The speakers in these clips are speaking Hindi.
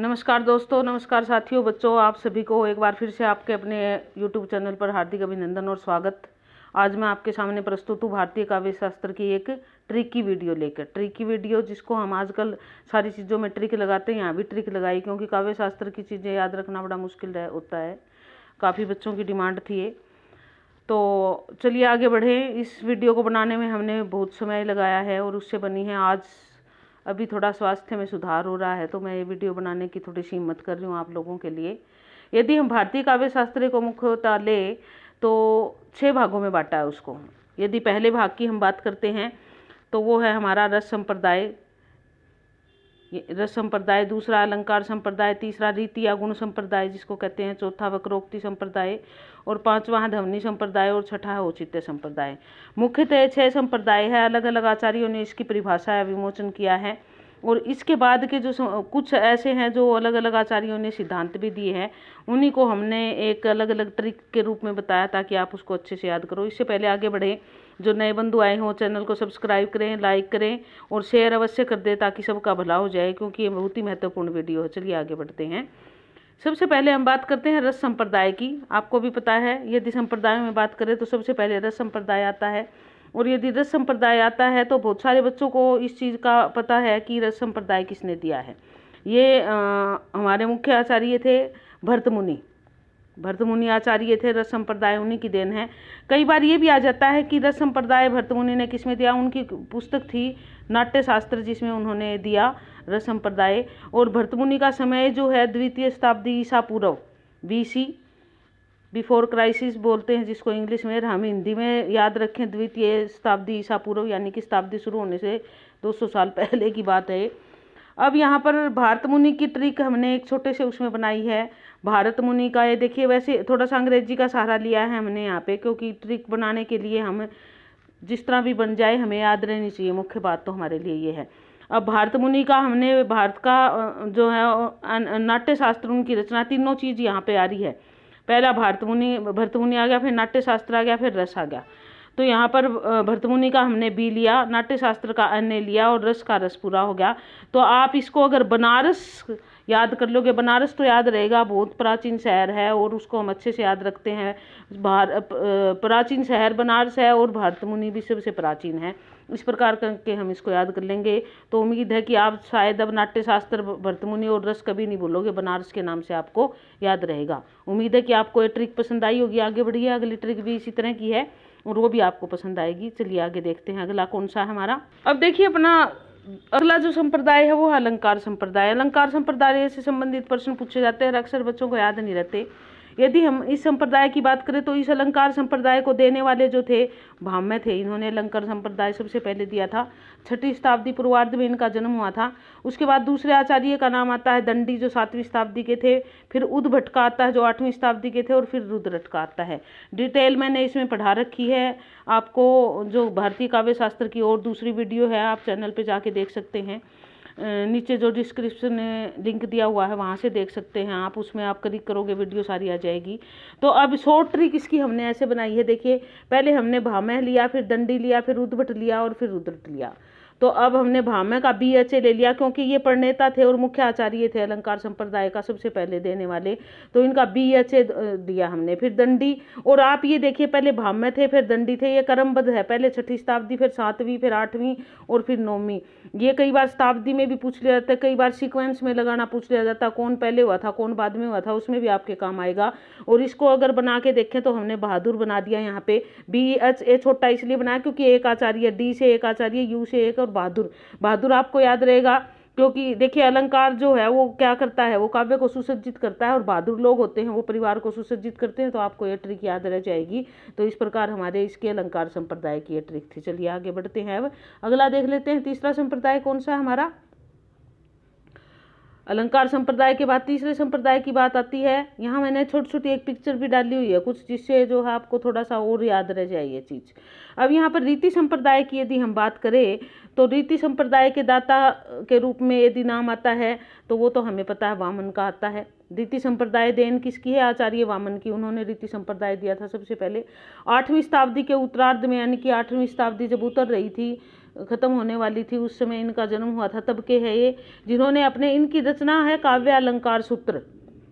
नमस्कार दोस्तों नमस्कार साथियों बच्चों आप सभी को एक बार फिर से आपके अपने यूट्यूब चैनल पर हार्दिक अभिनंदन और स्वागत आज मैं आपके सामने प्रस्तुत हूँ भारतीय काव्य शास्त्र की एक ट्रिक की वीडियो लेकर ट्रिक की वीडियो जिसको हम आजकल सारी चीज़ों में ट्रिक लगाते हैं यहाँ भी ट्रिक लगाई क्योंकि काव्य शास्त्र की चीज़ें याद रखना बड़ा मुश्किल रह होता है काफ़ी बच्चों की डिमांड थी ये तो चलिए आगे बढ़ें इस वीडियो को बनाने में हमने बहुत समय लगाया है और उससे बनी है आज अभी थोड़ा स्वास्थ्य में सुधार हो रहा है तो मैं ये वीडियो बनाने की थोड़ी सी हिम्मत कर रही हूँ आप लोगों के लिए यदि हम भारतीय काव्य शास्त्र को मुख्यतः ले तो छः भागों में बांटा है उसको यदि पहले भाग की हम बात करते हैं तो वो है हमारा रस संप्रदाय रस संप्रदाय दूसरा अलंकार संप्रदाय तीसरा रीति या गुण संप्रदाय जिसको कहते हैं चौथा वक्रोक्ति संप्रदाय और पांचवा धवनी संप्रदाय और छठा है औचित्य संप्रदाय मुख्यतः छह संप्रदाय है अलग अलग आचार्यों ने इसकी परिभाषा या विमोचन किया है और इसके बाद के जो कुछ ऐसे हैं जो अलग अलग आचार्यों ने सिद्धांत भी दिए हैं उन्हीं को हमने एक अलग अलग ट्रिक के रूप में बताया ताकि आप उसको अच्छे से याद करो इससे पहले आगे बढ़ें जो नए बंधु आए हों चैनल को सब्सक्राइब करें लाइक करें और शेयर अवश्य कर दें ताकि सबका भला हो जाए क्योंकि ये बहुत ही महत्वपूर्ण वीडियो है चलिए आगे बढ़ते हैं सबसे पहले हम बात करते हैं रस संप्रदाय की आपको भी पता है यदि संप्रदायों में बात करें तो सबसे पहले रस संप्रदाय आता है और यदि रस संप्रदाय आता है तो बहुत सारे बच्चों को इस चीज़ का पता है कि रस संप्रदाय किसने दिया है ये आ, हमारे मुख्य आचार्य थे भरत मुनि भरत मुनि आचार्य थे रस संप्रदाय उन्हीं की देन है कई बार ये भी आ जाता है कि रस संप्रदाय भरत मुनि ने किस में दिया उनकी पुस्तक थी नाट्य शास्त्र जिसमें उन्होंने दिया रस संप्रदाय और भरत मुनि का समय जो है द्वितीय शताब्दी ईसा पूर्व सी बिफोर क्राइसिस बोलते हैं जिसको इंग्लिश में हम हिंदी में याद रखें द्वितीय शताब्दी ईसा पूर्व यानी कि शताब्दी शुरू होने से 200 साल पहले की बात है अब यहाँ पर भारत मुनि की ट्रिक हमने एक छोटे से उसमें बनाई है भारत मुनि का ये देखिए वैसे थोड़ा सा अंग्रेजी का सहारा लिया है हमने यहाँ पे क्योंकि ट्रिक बनाने के लिए हम जिस तरह भी बन जाए हमें याद रहनी चाहिए मुख्य बात तो हमारे लिए ये है अब भारत मुनि का हमने भारत का जो है नाट्य शास्त्र उनकी रचना तीनों चीज़ यहाँ पर आ रही है पहला भारतमुनि भरतमुनि आ गया फिर नाट्य शास्त्र आ गया फिर रस आ गया तो यहाँ पर भरतमुनि का हमने बी लिया नाट्यशास्त्र का अन्य लिया और रस का रस पूरा हो गया तो आप इसको अगर बनारस याद कर लोगे बनारस तो याद रहेगा बहुत प्राचीन शहर है और उसको हम अच्छे से याद रखते हैं भार प्राचीन शहर बनारस है और भारत मुनि भी सबसे प्राचीन है इस प्रकार करके हम इसको याद कर लेंगे तो उम्मीद है कि आप शायद अब नाट्यशास्त्र भरतमुनि और रस कभी नहीं बोलोगे बनारस के नाम से आपको याद रहेगा उम्मीद है कि आपको ये ट्रिक पसंद आई होगी आगे बढ़िए अगली ट्रिक भी इसी तरह की है और वो भी आपको पसंद आएगी चलिए आगे देखते हैं अगला कौन सा है हमारा अब देखिए अपना अगला जो संप्रदाय है वो है अलंकार संप्रदाय अलंकार संप्रदाय से संबंधित प्रश्न पूछे जाते हैं अक्सर बच्चों को याद नहीं रहते यदि हम इस संप्रदाय की बात करें तो इस अलंकार संप्रदाय को देने वाले जो थे भाम्य थे इन्होंने अलंकार संप्रदाय सबसे पहले दिया था छठी शताब्दी पूर्वार्ध में इनका जन्म हुआ था उसके बाद दूसरे आचार्य का नाम आता है दंडी जो सातवीं शताब्दी के थे फिर उदभट का आता है जो आठवीं शताब्दी के थे और फिर रुद्रट का आता है डिटेल मैंने इसमें पढ़ा रखी है आपको जो भारतीय काव्य शास्त्र की और दूसरी वीडियो है आप चैनल पर जाके देख सकते हैं नीचे जो डिस्क्रिप्शन में लिंक दिया हुआ है वहाँ से देख सकते हैं आप उसमें आप क्लिक करोगे वीडियो सारी आ जाएगी तो अब शॉर्ट ट्रिक इसकी हमने ऐसे बनाई है देखिए पहले हमने भामह लिया फिर दंडी लिया फिर रुद्रभट लिया और फिर रुद्रट लिया तो अब हमने भामे का बी एच ए ले लिया क्योंकि ये प्रणेता थे और मुख्य आचार्य थे अलंकार संप्रदाय का सबसे पहले देने वाले तो इनका बी एच ए दिया हमने फिर दंडी और आप ये देखिए पहले भाम्य थे फिर दंडी थे ये क्रमबद्ध है पहले छठी शताब्दी फिर सातवीं फिर आठवीं और फिर नौवीं ये कई बार शताब्दी में भी पूछ लिया जाता है कई बार सिक्वेंस में लगाना पूछ लिया जाता है कौन पहले हुआ था कौन बाद में हुआ था उसमें भी आपके काम आएगा और इसको अगर बना के देखें तो हमने बहादुर बना दिया यहाँ पे बी एच ए छोटा इसलिए बनाया क्योंकि एक आचार्य डी से एक आचार्य यू से एक और और बहादुर बहादुर आपको याद रहेगा क्योंकि देखिए अलंकार जो है वो क्या करता है वो काव्य को सुसज्जित करता है और बहादुर लोग होते हैं वो परिवार को सुसज्जित करते हैं तो आपको ये ट्रिक याद रह जाएगी तो इस प्रकार हमारे इसके अलंकार संप्रदाय की ये ट्रिक थी चलिए आगे बढ़ते हैं अब अगला देख लेते हैं तीसरा संप्रदाय कौन सा हमारा अलंकार संप्रदाय के बाद तीसरे संप्रदाय की बात आती है यहाँ मैंने छोटी छोटी एक पिक्चर भी डाली हुई है कुछ जिससे जो है आपको थोड़ा सा और याद रह जाए ये चीज़ अब यहाँ पर रीति संप्रदाय की यदि हम बात करें तो रीति संप्रदाय के दाता के रूप में यदि नाम आता है तो वो तो हमें पता है वामन का आता है रीति संप्रदाय देन किसकी है आचार्य वामन की उन्होंने रीति संप्रदाय दिया था सबसे पहले आठवीं शताब्दी के उत्तरार्ध में यानी कि आठवीं शताब्दी जब उतर रही थी खत्म होने वाली थी उस समय इनका जन्म हुआ था तब के है ये जिन्होंने अपने इनकी रचना है काव्य अलंकार सूत्र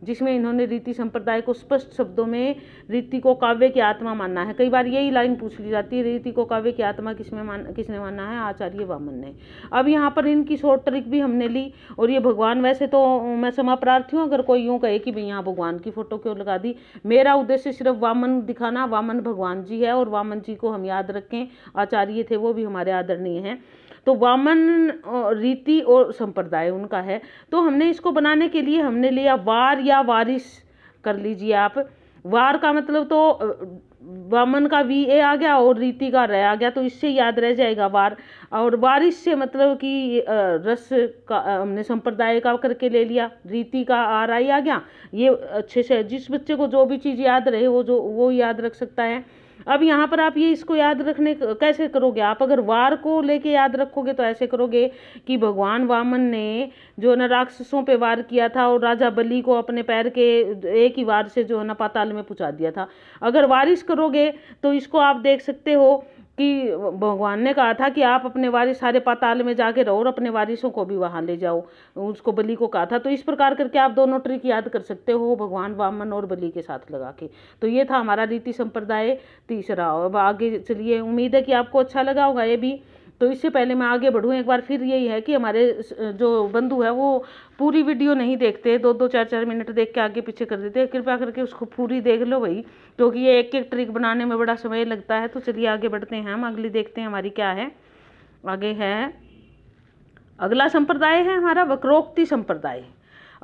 जिसमें इन्होंने रीति संप्रदाय को स्पष्ट शब्दों में रीति को काव्य की आत्मा मानना है कई बार यही लाइन पूछ ली जाती है रीति को काव्य की आत्मा किसमें मान किसने मानना है आचार्य वामन ने अब यहाँ पर इनकी शॉर्ट ट्रिक भी हमने ली और ये भगवान वैसे तो मैं समा प्रार्थी हूँ अगर कोई यूँ कहे कि भाई यहाँ भगवान की फ़ोटो क्यों लगा दी मेरा उद्देश्य सिर्फ वामन दिखाना वामन भगवान जी है और वामन जी को हम याद रखें आचार्य थे वो भी हमारे आदरणीय हैं तो वामन रीति और संप्रदाय उनका है तो हमने इसको बनाने के लिए हमने लिया वार या वारिस कर लीजिए आप वार का मतलब तो वामन का वी ए आ गया और रीति का रह आ गया तो इससे याद रह जाएगा वार और वारिस से मतलब कि रस का हमने संप्रदाय का करके ले लिया रीति का आर आई आ गया ये अच्छे से जिस बच्चे को जो भी चीज़ याद रहे वो जो वो याद रख सकता है अब यहाँ पर आप ये इसको याद रखने कैसे करोगे आप अगर वार को लेके याद रखोगे तो ऐसे करोगे कि भगवान वामन ने जो है ना राक्षसों पे वार किया था और राजा बलि को अपने पैर के एक ही वार से जो है ना पाताल में पहुँचा दिया था अगर वारिश करोगे तो इसको आप देख सकते हो कि भगवान ने कहा था कि आप अपने वारिस सारे पाताल में जाके रहो और अपने वारिसों को भी वहाँ ले जाओ उसको बलि को कहा था तो इस प्रकार करके आप दोनों ट्रिक याद कर सकते हो भगवान वामन और बलि के साथ लगा के तो ये था हमारा रीति संप्रदाय तीसरा अब आगे चलिए उम्मीद है कि आपको अच्छा लगा होगा ये भी तो इससे पहले मैं आगे बढ़ूँ एक बार फिर यही है कि हमारे जो बंधु है वो पूरी वीडियो नहीं देखते दो दो चार चार मिनट देख के आगे पीछे कर देते हैं कृपया करके उसको पूरी देख लो भाई क्योंकि ये एक एक ट्रिक बनाने में बड़ा समय लगता है तो चलिए आगे बढ़ते हैं हम अगली देखते हैं हमारी क्या है आगे है अगला संप्रदाय है हमारा वक्रोक्ति संप्रदाय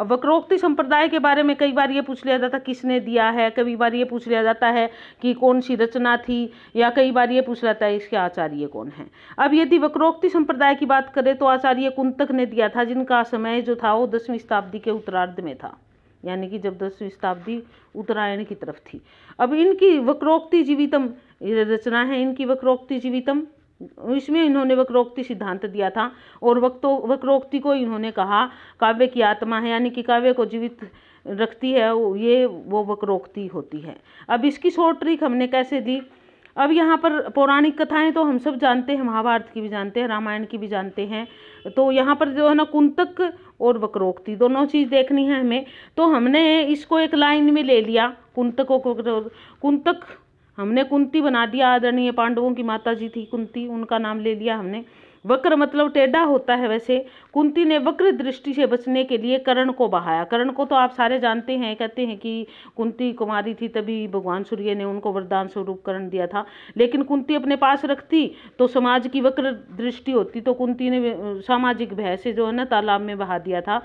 अब वक्रोक्ति संप्रदाय के बारे में कई बार ये पूछ लिया जाता किसने दिया है कई बार ये पूछ लिया जाता है कि कौन सी रचना थी या कई बार ये पूछ लेता है इसके आचार्य कौन है अब यदि वक्रोक्ति संप्रदाय की बात करें तो आचार्य कुंतक ने दिया था जिनका समय जो था वो दसवीं शताब्दी के उत्तरार्ध में था यानी कि जब दसवीं शताब्दी उत्तरायण की तरफ थी अब इनकी वक्रोक्ति जीवितम रचना है इनकी वक्रोक्ति जीवितम इसमें इन्होंने वक्रोक्ति सिद्धांत दिया था और वक्तो वक्रोक्ति को इन्होंने कहा काव्य की आत्मा है यानी कि काव्य को जीवित रखती है ये वो वक्रोक्ति होती है अब इसकी शॉर्ट ट्रिक हमने कैसे दी अब यहाँ पर पौराणिक कथाएं तो हम सब जानते हैं महाभारत की भी जानते हैं रामायण की भी जानते हैं तो यहाँ पर जो है ना कुंतक और वक्रोक्ति दोनों चीज़ देखनी है हमें तो हमने इसको एक लाइन में ले लिया कुंतक और कुंतक हमने कुंती बना दिया आदरणीय पांडवों की माता जी थी कुंती उनका नाम ले लिया हमने वक्र मतलब टेढ़ा होता है वैसे कुंती ने वक्र दृष्टि से बचने के लिए कर्ण को बहाया कर्ण को तो आप सारे जानते हैं कहते हैं कि कुंती कुमारी थी तभी भगवान सूर्य ने उनको वरदान स्वरूप कर्ण दिया था लेकिन कुंती अपने पास रखती तो समाज की वक्र दृष्टि होती तो कुंती ने सामाजिक भय से जो है ना तालाब में बहा दिया था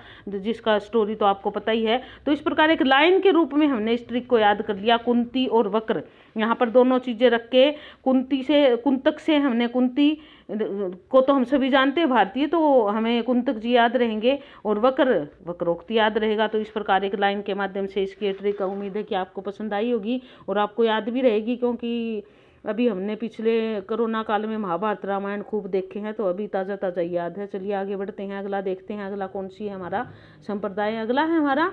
जिसका स्टोरी तो आपको पता ही है तो इस प्रकार एक लाइन के रूप में हमने इस ट्रिक को याद कर लिया कुंती और वक्र यहाँ पर दोनों चीज़ें रख के कुंती से कुंतक से हमने कुंती को तो हम सभी जानते हैं भारतीय तो हमें कुंतक जी याद रहेंगे और वक्र वक्रोक्ति याद रहेगा तो इस प्रकार एक लाइन के माध्यम से इसकी ट्रिक उम्मीद है कि आपको पसंद आई होगी और आपको याद भी रहेगी क्योंकि अभी हमने पिछले कोरोना काल में महाभारत रामायण खूब देखे हैं तो अभी ताज़ा ताज़ा याद है चलिए आगे बढ़ते हैं अगला देखते हैं अगला कौन सी है हमारा संप्रदाय अगला है हमारा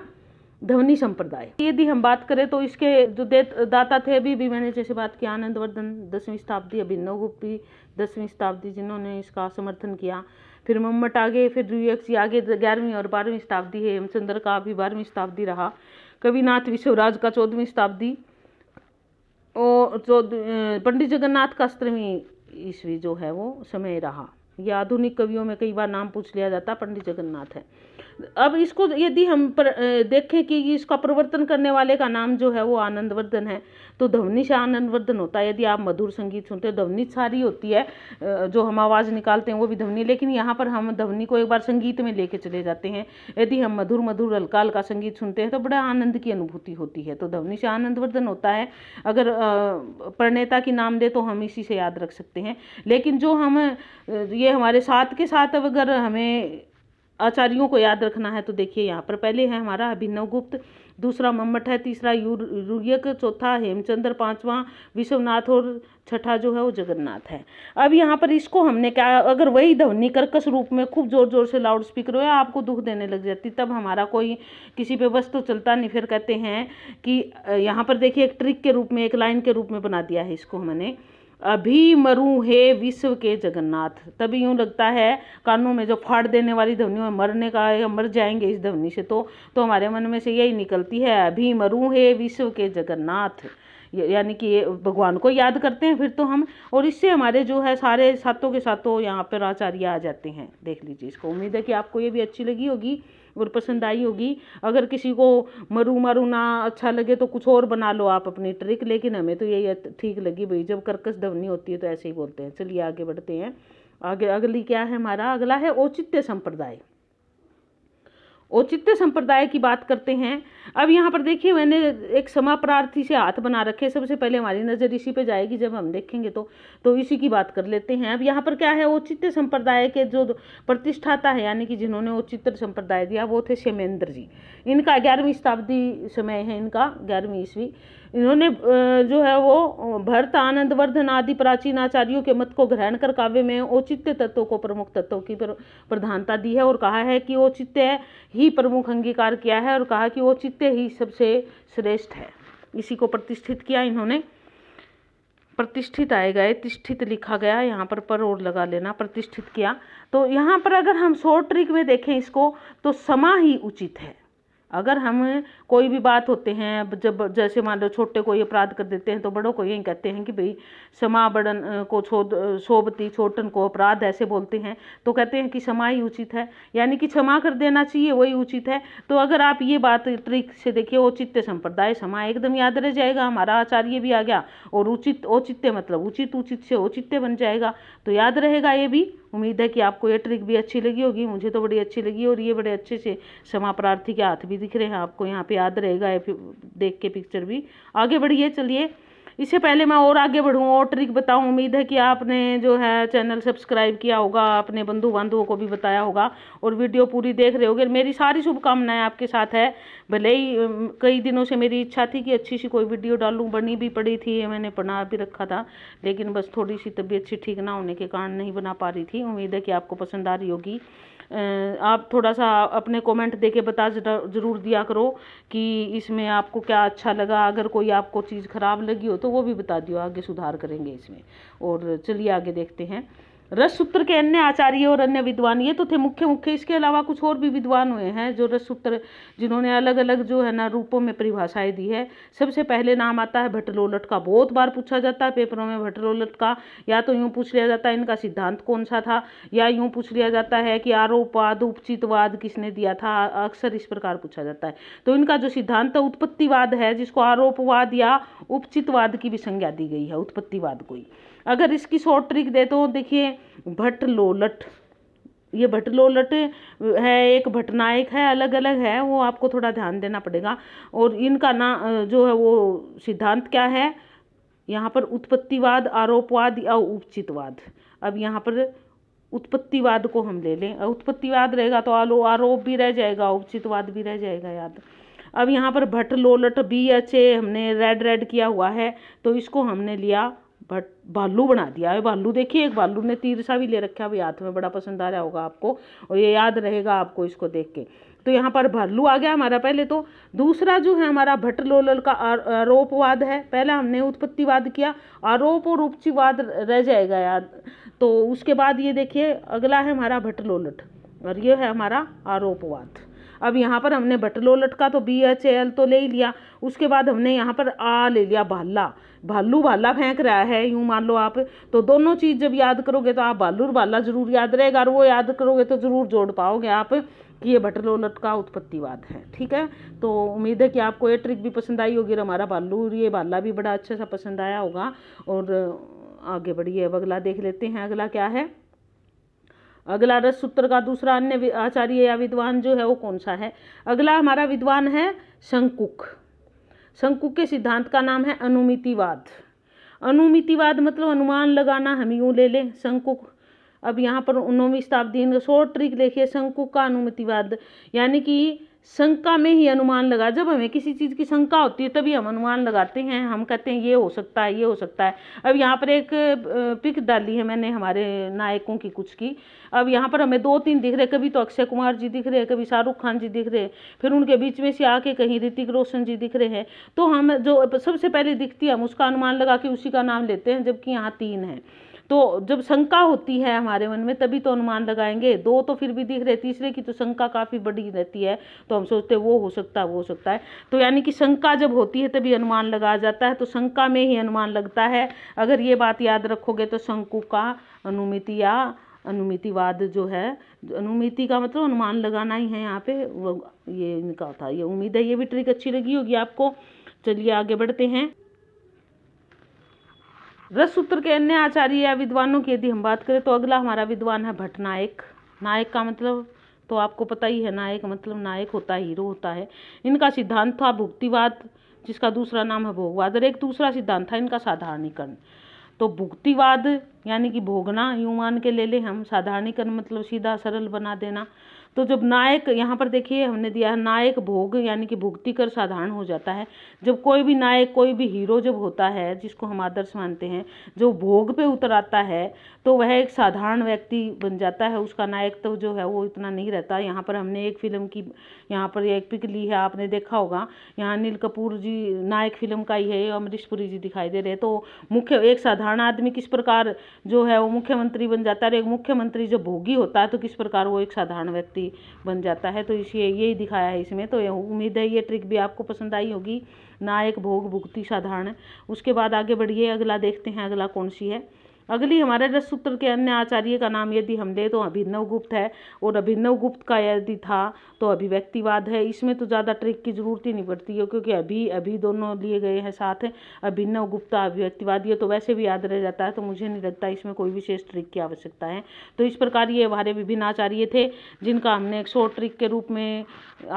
धवनी संप्रदाय यदि हम बात करें तो इसके जो दाता थे अभी भी मैंने जैसे बात की आनंदवर्धन दसवीं शताब्दी अभिन्न गुप्ती दसवीं शताब्दी जिन्होंने इसका समर्थन किया फिर मम्मट आगे फिर द्विवेक्षी आगे ग्यारहवीं और बारहवीं शताब्दी है हेमचंद्र का भी बारहवीं शताब्दी रहा कविनाथ विश्वराज का चौदहवीं शताब्दी और चौदह पंडित जगन्नाथ का सत्रहवीं ईस्वी जो है वो समय रहा या आधुनिक कवियों में कई बार नाम पूछ लिया जाता पंडित जगन्नाथ है अब इसको यदि हम पर, देखें कि इसका प्रवर्तन करने वाले का नाम जो है वो आनंदवर्धन है तो ध्वनिश आनंदवर्धन होता है यदि आप मधुर संगीत सुनते हैं ध्वनि सारी होती है जो हम आवाज़ निकालते हैं वो भी ध्वनि लेकिन यहाँ पर हम ध्वनि को एक बार संगीत में लेके चले जाते हैं यदि हम मधुर मधुर हल्का हल्का संगीत सुनते हैं तो बड़ा आनंद की अनुभूति होती है तो ध्वनिश आनंदवर्धन होता है अगर प्रणेता की नाम दे तो हम इसी से याद रख सकते हैं लेकिन जो हम ये ये हमारे साथ के साथ अगर हमें आचार्यों को याद रखना है तो देखिए यहाँ पर पहले है हमारा अभिनव गुप्त दूसरा मम्मठ है तीसरा रुयक चौथा हेमचंद्र पांचवा विश्वनाथ और छठा जो है वो जगन्नाथ है अब यहाँ पर इसको हमने क्या अगर वही ध्वनि कर्कश रूप में खूब जोर जोर से लाउड स्पीकर हो या आपको दुख देने लग जाती तब हमारा कोई किसी पे वस्तु तो चलता नहीं फिर कहते हैं कि यहाँ पर देखिए एक ट्रिक के रूप में एक लाइन के रूप में बना दिया है इसको हमने अभी मरूं हे विश्व के जगन्नाथ तभी यूँ लगता है कानों में जो फाड़ देने वाली ध्वनि है मरने का या मर जाएंगे इस ध्वनि से तो तो हमारे मन में से यही निकलती है अभी मरूं हे विश्व के जगन्नाथ यानी कि ये भगवान को याद करते हैं फिर तो हम और इससे हमारे जो है सारे सातों के सातों यहाँ पर आचार्य आ जाते हैं देख लीजिए इसको उम्मीद है कि आपको ये भी अच्छी लगी होगी और पसंद आई होगी अगर किसी को मरू मरू ना अच्छा लगे तो कुछ और बना लो आप अपनी ट्रिक लेकिन हमें तो यही ठीक लगी भाई जब कर्कश धवनी होती है तो ऐसे ही बोलते हैं चलिए आगे बढ़ते हैं आगे अगली क्या है हमारा अगला है औचित्य संप्रदाय औचित्य संप्रदाय की बात करते हैं अब यहाँ पर देखिए मैंने एक समाप्रार्थी से हाथ बना रखे सबसे पहले हमारी नज़र इसी पे जाएगी जब हम देखेंगे तो तो इसी की बात कर लेते हैं अब यहाँ पर क्या है औचित्य संप्रदाय के जो प्रतिष्ठाता है यानी कि जिन्होंने औचित्य संप्रदाय दिया वो थे शैमेंद्र जी इनका ग्यारहवीं शताब्दी समय है इनका ग्यारहवीं ईस्वी इन्होंने जो है वो भरत आनंद वर्धन आदि प्राचीन आचार्यों के मत को ग्रहण कर काव्य में औचित्य तत्वों को प्रमुख तत्वों की प्रधानता दी है और कहा है कि औचित्य ही प्रमुख अंगीकार किया है और कहा कि औचित्य ही सबसे श्रेष्ठ है इसी को प्रतिष्ठित किया इन्होंने प्रतिष्ठित आए गए तिष्ठित लिखा गया यहाँ पर पर और लगा लेना प्रतिष्ठित किया तो यहाँ पर अगर हम शॉर्ट ट्रिक में देखें इसको तो समा ही उचित है अगर हम कोई भी बात होते हैं जब जैसे मान लो छोटे कोई अपराध कर देते हैं तो बड़ों को यही कहते हैं कि भाई क्षमा बड़न को छो शोभती छोटन को अपराध ऐसे बोलते हैं तो कहते हैं कि क्षमा ही उचित है यानी कि क्षमा कर देना चाहिए वही उचित है तो अगर आप ये बात ट्रिक से देखिए औचित्य संप्रदाय क्षमा एकदम याद रह जाएगा हमारा आचार्य भी आ गया और उचित औचित्य मतलब उचित उचित से औचित्य बन जाएगा तो याद रहेगा ये भी उम्मीद है कि आपको ये ट्रिक भी अच्छी लगी होगी मुझे तो बड़ी अच्छी लगी और ये बड़े अच्छे से क्षमा प्रार्थी के हाथ भी दिख रहे हैं आपको यहाँ पे याद रहेगा देख के पिक्चर भी आगे बढ़िए चलिए इससे पहले मैं और आगे बढ़ूँ और ट्रिक बताऊँ उम्मीद है कि आपने जो है चैनल सब्सक्राइब किया होगा अपने बंधु बांधुओं को भी बताया होगा और वीडियो पूरी देख रहे होगे मेरी सारी शुभकामनाएं आपके साथ है भले ही कई दिनों से मेरी इच्छा थी कि अच्छी सी कोई वीडियो डालूँ बनी भी पड़ी थी मैंने बना भी रखा था लेकिन बस थोड़ी सी तबीयत सी ठीक ना होने के कारण नहीं बना पा रही थी उम्मीद है कि आपको पसंद आ रही होगी आप थोड़ा सा अपने कमेंट दे के बता ज़रूर दिया करो कि इसमें आपको क्या अच्छा लगा अगर कोई आपको चीज़ ख़राब लगी हो तो वो भी बता दियो आगे सुधार करेंगे इसमें और चलिए आगे देखते हैं रस सूत्र के अन्य आचार्य और अन्य विद्वान ये तो थे मुख्य मुख्य इसके अलावा कुछ और भी विद्वान हुए हैं जो रस सूत्र जिन्होंने अलग अलग जो है ना रूपों में परिभाषाएं दी है सबसे पहले नाम आता है भट्टलोलट का बहुत बार पूछा जाता है पेपरों में भट्टलोलट का या तो यूँ पूछ लिया जाता है इनका सिद्धांत कौन सा था या यूँ पूछ लिया जाता है कि आरोपवाद उपचितवाद किसने दिया था अक्सर इस प्रकार पूछा जाता है तो इनका जो सिद्धांत उत्पत्तिवाद है जिसको आरोपवाद या उपचितवाद की भी संज्ञा दी गई है उत्पत्तिवाद को ही अगर इसकी शॉर्ट ट्रिक देता तो हूँ देखिए भट्ट लोलट ये भट्ट लोलट है एक भटनायक है अलग अलग है वो आपको थोड़ा ध्यान देना पड़ेगा और इनका ना जो है वो सिद्धांत क्या है यहाँ पर उत्पत्तिवाद आरोपवाद या उपचितवाद अब यहाँ पर उत्पत्तिवाद को हम ले लें उत्पत्तिवाद रहेगा तो आलो आरोप भी रह जाएगा उपचितवाद भी रह जाएगा याद अब यहाँ पर Bhatt Lollata B H A हमने रेड रेड किया हुआ है तो इसको हमने लिया बट भालू बना दिया है भालू देखिए एक भालू ने तीर सा भी ले रखा है हाथ में बड़ा पसंद आ रहा होगा आपको और ये याद रहेगा आपको इसको देख के तो यहाँ पर भालू आ गया हमारा पहले तो दूसरा जो है हमारा भट्ट लोलल का आरोपवाद है पहले हमने उत्पत्तिवाद किया आरोप और उपचिवाद रह जाएगा याद तो उसके बाद ये देखिए अगला है हमारा भट्ट लोलट और ये है हमारा आरोपवाद अब यहाँ पर हमने बटलो लटका तो बी एच एल तो ले ही लिया उसके बाद हमने यहाँ पर आ ले लिया भाला भालू भाला फेंक रहा है यूँ मान लो आप तो दोनों चीज़ जब याद करोगे तो आप भालू और भाला जरूर याद रहेगा और वो याद करोगे तो ज़रूर जोड़ पाओगे आप कि ये बटलो लटका उत्पत्तिवाद है ठीक है तो उम्मीद है कि आपको ये ट्रिक भी पसंद आई होगी और हमारा भालू ये भाला भी बड़ा अच्छा सा पसंद आया होगा और आगे बढ़िए अब अगला देख लेते हैं अगला क्या है अगला रस सूत्र का दूसरा अन्य आचार्य या विद्वान जो है वो कौन सा है अगला हमारा विद्वान है शंकुक शंकुक के सिद्धांत का नाम है अनुमितिवाद अनुमितिवाद मतलब अनुमान लगाना हम यूँ ले लें शंकुक अब यहाँ पर उन्नीस शताब्दी इनका शॉर्ट ट्रिक देखिए शंकुक का अनुमितिवाद यानी कि शंका में ही अनुमान लगा जब हमें किसी चीज़ की शंका होती है तभी हम अनुमान लगाते हैं हम कहते हैं ये हो सकता है ये हो सकता है अब यहाँ पर एक पिक डाली है मैंने हमारे नायकों की कुछ की अब यहाँ पर हमें दो तीन दिख रहे कभी तो अक्षय कुमार जी दिख रहे हैं कभी शाहरुख खान जी दिख रहे हैं फिर उनके बीच में से आके कहीं ऋतिक रोशन जी दिख रहे हैं तो हम जो सबसे पहले दिखती है हम उसका अनुमान लगा के उसी का नाम लेते हैं जबकि यहाँ तीन है तो जब शंका होती है हमारे मन में तभी तो अनुमान लगाएंगे दो तो फिर भी दिख रहे तीसरे की तो शंका काफ़ी बड़ी रहती है तो हम सोचते वो हो सकता है वो हो सकता है तो यानी कि शंका जब होती है तभी अनुमान लगाया जाता है तो शंका में ही अनुमान लगता है अगर ये बात याद रखोगे तो शंकु का अनुमिति या अनुमितिवाद जो है अनुमिति का मतलब अनुमान लगाना ही है यहाँ पे वो ये इनका था ये उम्मीद है ये भी ट्रिक अच्छी लगी होगी आपको चलिए आगे बढ़ते हैं रस सूत्र के अन्य आचार्य या विद्वानों की यदि हम बात करें तो अगला हमारा विद्वान है भट्ट नायक नायक का मतलब तो आपको पता ही है नायक मतलब नायक होता है हीरो होता है इनका सिद्धांत था भुक्तिवाद जिसका दूसरा नाम है भोगवाद और एक दूसरा सिद्धांत था इनका साधारणीकरण तो भुक्तिवाद यानी कि भोगना यूमान के ले ले हम साधारणीकरण मतलब सीधा सरल बना देना तो जब नायक यहाँ पर देखिए हमने दिया है नायक भोग यानी कि भुक्ति कर साधारण हो जाता है जब कोई भी नायक कोई भी हीरो जब होता है जिसको हम आदर्श मानते हैं जो भोग पे उतर आता है तो वह एक साधारण व्यक्ति बन जाता है उसका नायक तो जो है वो इतना नहीं रहता यहाँ पर हमने एक फ़िल्म की यहाँ पर एक पिक ली है आपने देखा होगा यहाँ अनिल कपूर जी नायक फिल्म का ही है अमरीश पुरी जी दिखाई दे रहे तो मुख्य एक साधारण आदमी किस प्रकार जो है वो मुख्यमंत्री बन जाता है और एक मुख्यमंत्री जो भोगी होता है तो किस प्रकार वो एक साधारण व्यक्ति भी बन जाता है तो इसे यही दिखाया है इसमें तो उम्मीद है ये ट्रिक भी आपको पसंद आई होगी नायक भोग भुक्ति साधारण उसके बाद आगे बढ़िए अगला देखते हैं अगला कौन सी है अगली हमारे रस सूत्र के अन्य आचार्य का नाम यदि हम लें तो अभिनव गुप्त है और अभिनव गुप्त का यदि था तो अभिव्यक्तिवाद है इसमें तो ज़्यादा ट्रिक की ज़रूरत ही नहीं पड़ती है क्योंकि अभी अभी दोनों लिए गए हैं साथ अभिनव गुप्ता अभिव्यक्तिवाद ये तो वैसे भी याद रह जाता है तो मुझे नहीं लगता इसमें कोई विशेष ट्रिक की आवश्यकता है तो इस प्रकार ये हमारे विभिन्न आचार्य थे जिनका हमने एक शॉर्ट ट्रिक के रूप में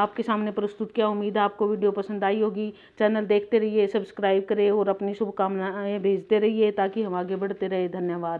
आपके सामने प्रस्तुत किया उम्मीद है आपको वीडियो पसंद आई होगी चैनल देखते रहिए सब्सक्राइब करें और अपनी शुभकामनाएँ भेजते रहिए ताकि हम आगे बढ़ते रहे धन्यवाद